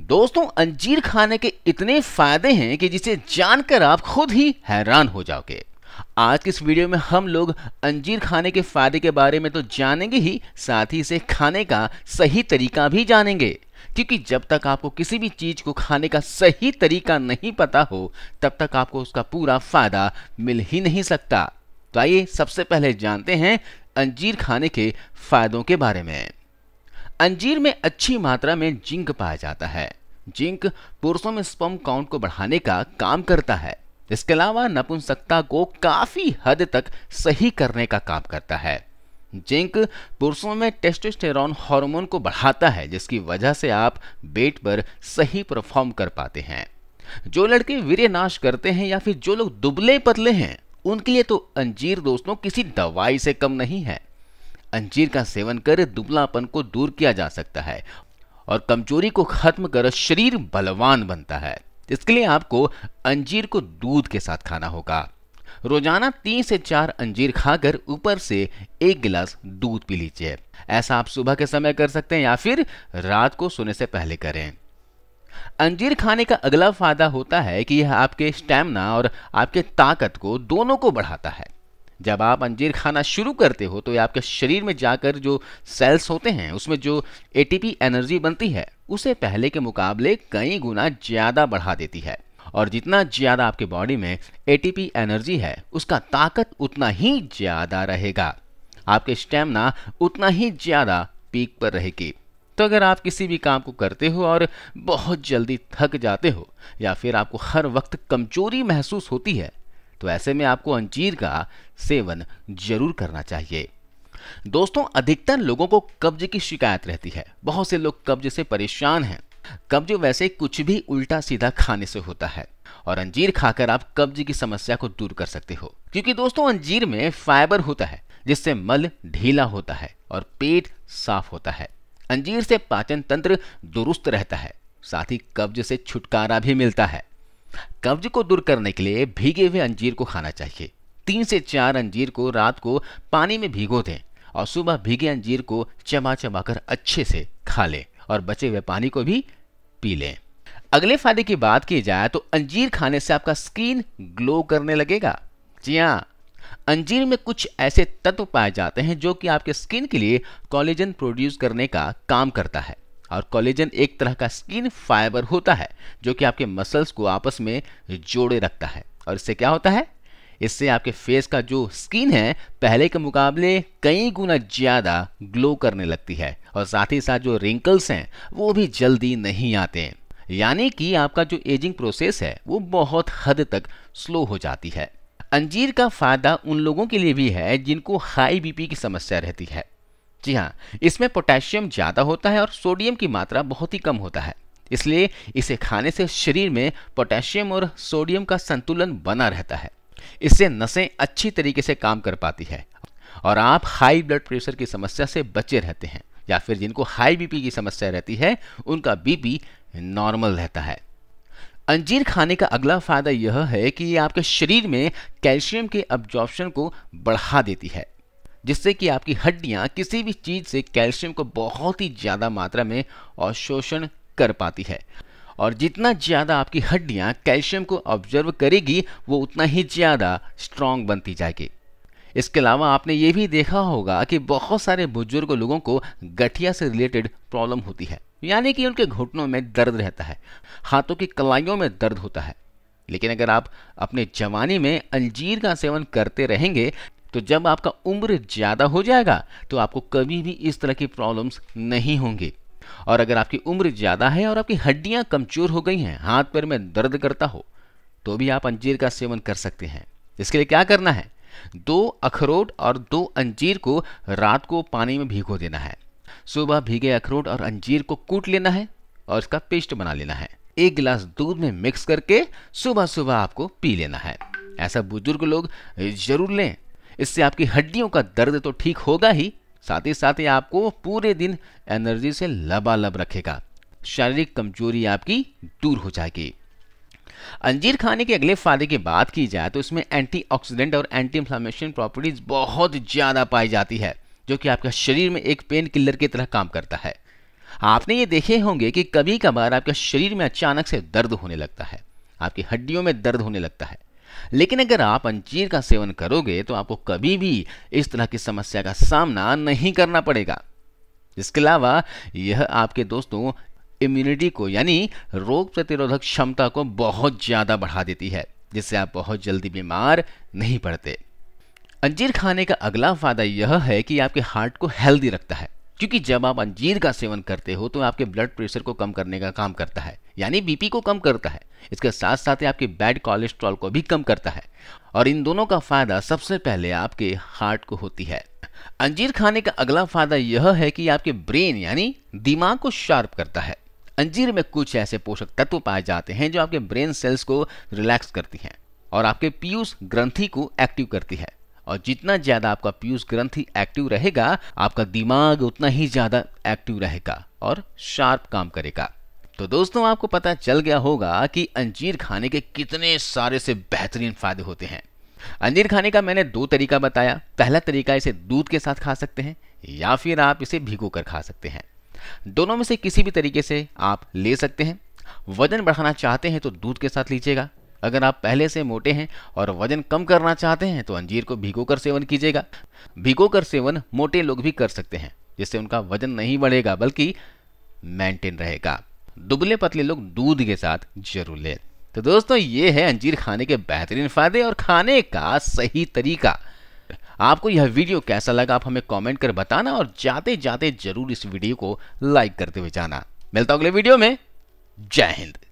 दोस्तों अंजीर खाने के इतने फायदे हैं कि जिसे जानकर आप खुद ही हैरान हो जाओगे आज के इस वीडियो में हम लोग अंजीर खाने के फायदे के बारे में तो जानेंगे ही साथ ही इसे खाने का सही तरीका भी जानेंगे क्योंकि जब तक आपको किसी भी चीज को खाने का सही तरीका नहीं पता हो तब तक आपको उसका पूरा फायदा मिल ही नहीं सकता तो आइए सबसे पहले जानते हैं अंजीर खाने के फायदों के बारे में अंजीर में अच्छी मात्रा में जिंक पाया जाता है जिंक पुरुषों में स्पम काउंट को बढ़ाने का काम करता है इसके अलावा नपुंसकता को काफी हद तक सही करने का काम करता है जिंक पुरुषों में टेस्टोस्टेरॉन हार्मोन को बढ़ाता है जिसकी वजह से आप बेट पर सही परफॉर्म कर पाते हैं जो लड़के वीर्य नाश करते हैं या फिर जो लोग दुबले पतले हैं उनके लिए तो अंजीर दोस्तों किसी दवाई से कम नहीं है अंजीर का सेवन कर दुबलापन को दूर किया जा सकता है और कमजोरी को खत्म कर शरीर बलवान बनता है इसके लिए आपको अंजीर को दूध के साथ खाना होगा रोजाना तीन से चार अंजीर खाकर ऊपर से एक गिलास दूध पी लीजिए ऐसा आप सुबह के समय कर सकते हैं या फिर रात को सोने से पहले करें अंजीर खाने का अगला फायदा होता है कि यह आपके स्टैमिना और आपके ताकत को दोनों को बढ़ाता है जब आप अंजीर खाना शुरू करते हो तो ये आपके शरीर में जाकर जो सेल्स होते हैं उसमें जो एटीपी एनर्जी बनती है उसे पहले के मुकाबले कई गुना ज़्यादा बढ़ा देती है और जितना ज़्यादा आपके बॉडी में एटीपी एनर्जी है उसका ताकत उतना ही ज़्यादा रहेगा आपके स्टेमिना उतना ही ज़्यादा पीक पर रहेगी तो अगर आप किसी भी काम को करते हो और बहुत जल्दी थक जाते हो या फिर आपको हर वक्त कमजोरी महसूस होती है तो ऐसे में आपको अंजीर का सेवन जरूर करना चाहिए दोस्तों अधिकतर लोगों को कब्ज की शिकायत रहती है बहुत से लोग कब्ज से परेशान हैं कब्ज वैसे कुछ भी उल्टा सीधा खाने से होता है और अंजीर खाकर आप कब्ज की समस्या को दूर कर सकते हो क्योंकि दोस्तों अंजीर में फाइबर होता है जिससे मल ढीला होता है और पेट साफ होता है अंजीर से पाचन तंत्र दुरुस्त रहता है साथ ही कब्ज से छुटकारा भी मिलता है कब्ज को दूर करने के लिए भीगे हुए अंजीर को खाना चाहिए तीन से चार अंजीर को रात को पानी में भिगो दें और सुबह भीगे अंजीर को चमा चमा कर अच्छे से खा लें और बचे हुए पानी को भी पी लें अगले फायदे की बात की जाए तो अंजीर खाने से आपका स्किन ग्लो करने लगेगा जी हाँ अंजीर में कुछ ऐसे तत्व पाए जाते हैं जो कि आपके स्किन के लिए कॉलेजन प्रोड्यूस करने का काम करता है और कोलेजन एक तरह का स्किन फाइबर होता है जो कि आपके मसल्स को आपस में जोड़े रखता है और इससे क्या होता है इससे आपके फेस का जो स्किन है पहले के मुकाबले कई गुना ज़्यादा ग्लो करने लगती है और साथ ही साथ जो रिंकल्स हैं वो भी जल्दी नहीं आते हैं यानी कि आपका जो एजिंग प्रोसेस है वो बहुत हद तक स्लो हो जाती है अंजीर का फायदा उन लोगों के लिए भी है जिनको हाई बीपी की समस्या रहती है जी हाँ इसमें पोटेशियम ज़्यादा होता है और सोडियम की मात्रा बहुत ही कम होता है इसलिए इसे खाने से शरीर में पोटेशियम और सोडियम का संतुलन बना रहता है इससे नसें अच्छी तरीके से काम कर पाती है और आप हाई ब्लड प्रेशर की समस्या से बचे रहते हैं या फिर जिनको हाई बीपी की समस्या रहती है उनका बीपी नॉर्मल रहता है अंजीर खाने का अगला फायदा यह है कि ये आपके शरीर में कैल्शियम के अब्जॉर्प्शन को बढ़ा देती है जिससे कि आपकी हड्डियां किसी भी चीज़ से कैल्शियम को बहुत ही ज़्यादा मात्रा में अवशोषण कर पाती है और जितना ज़्यादा आपकी हड्डियां कैल्शियम को ऑब्जर्व करेगी वो उतना ही ज़्यादा स्ट्रांग बनती जाएगी इसके अलावा आपने ये भी देखा होगा कि बहुत सारे बुजुर्ग लोगों को गठिया से रिलेटेड प्रॉब्लम होती है यानी कि उनके घुटनों में दर्द रहता है हाथों की कलाइयों में दर्द होता है लेकिन अगर आप अपने जवानी में अंजीर का सेवन करते रहेंगे तो जब आपका उम्र ज़्यादा हो जाएगा तो आपको कभी भी इस तरह की प्रॉब्लम्स नहीं होंगे और अगर आपकी उम्र ज़्यादा है और आपकी हड्डियाँ कमज़ोर हो गई हैं हाथ पैर में दर्द करता हो तो भी आप अंजीर का सेवन कर सकते हैं इसके लिए क्या करना है दो अखरोट और दो अंजीर को रात को पानी में भिगो देना है सुबह भीगे अखरोट और अंजीर को कूट लेना है और इसका पेस्ट बना लेना है एक गिलास दूध में मिक्स करके सुबह सुबह आपको पी लेना है ऐसा बुजुर्ग लोग जरूर लें इससे आपकी हड्डियों का दर्द तो ठीक होगा ही साथ ही साथ ये आपको पूरे दिन एनर्जी से लबालब रखेगा शारीरिक कमजोरी आपकी दूर हो जाएगी अंजीर खाने के अगले फायदे की बात की जाए तो इसमें एंटीऑक्सीडेंट और एंटी इंफ्लामेशन प्रॉपर्टीज बहुत ज़्यादा पाई जाती है जो कि आपके शरीर में एक पेन किलर की तरह काम करता है आपने ये देखे होंगे कि कभी कभार आपके शरीर में अचानक से दर्द होने लगता है आपकी हड्डियों में दर्द होने लगता है लेकिन अगर आप अंजीर का सेवन करोगे तो आपको कभी भी इस तरह की समस्या का सामना नहीं करना पड़ेगा इसके अलावा यह आपके दोस्तों इम्यूनिटी को यानी रोग प्रतिरोधक क्षमता को बहुत ज़्यादा बढ़ा देती है जिससे आप बहुत जल्दी बीमार नहीं पड़ते अंजीर खाने का अगला फायदा यह है कि आपके हार्ट को हेल्दी रखता है क्योंकि जब आप अंजीर का सेवन करते हो तो आपके ब्लड प्रेशर को कम करने का काम करता है यानी बीपी को कम करता है इसके साथ साथ आपके बैड कोलेस्ट्रॉल को भी कम करता है और इन दोनों का फायदा सबसे पहले आपके हार्ट को होती है अंजीर खाने का अगला फायदा यह है कि आपके ब्रेन यानी दिमाग को शार्प करता है अंजीर में कुछ ऐसे पोषक तत्व पाए जाते हैं जो आपके ब्रेन सेल्स को रिलैक्स करती हैं और आपके पीयूष ग्रंथि को एक्टिव करती है और जितना ज्यादा आपका पीयूष ग्रंथि एक्टिव रहेगा आपका दिमाग उतना ही ज्यादा एक्टिव रहेगा और शार्प काम करेगा तो दोस्तों आपको पता चल गया होगा कि अंजीर खाने के कितने सारे से बेहतरीन फायदे होते हैं अंजीर खाने का मैंने दो तरीका बताया पहला तरीका इसे दूध के साथ खा सकते हैं या फिर आप इसे भिगो कर खा सकते हैं दोनों में से किसी भी तरीके से आप ले सकते हैं वजन बढ़ाना चाहते हैं तो दूध के साथ लीजिएगा अगर आप पहले से मोटे हैं और वजन कम करना चाहते हैं तो अंजीर को भिगो कर सेवन कीजिएगा भिगो कर सेवन मोटे लोग भी कर सकते हैं जिससे उनका वजन नहीं बढ़ेगा बल्कि मेंटेन रहेगा दुबले पतले लोग दूध के साथ जरूर लें तो दोस्तों ये है अंजीर खाने के बेहतरीन फायदे और खाने का सही तरीका आपको यह वीडियो कैसा लगा आप हमें कमेंट कर बताना और जाते जाते जरूर इस वीडियो को लाइक करते हुए जाना मिलता अगले वीडियो में जय हिंद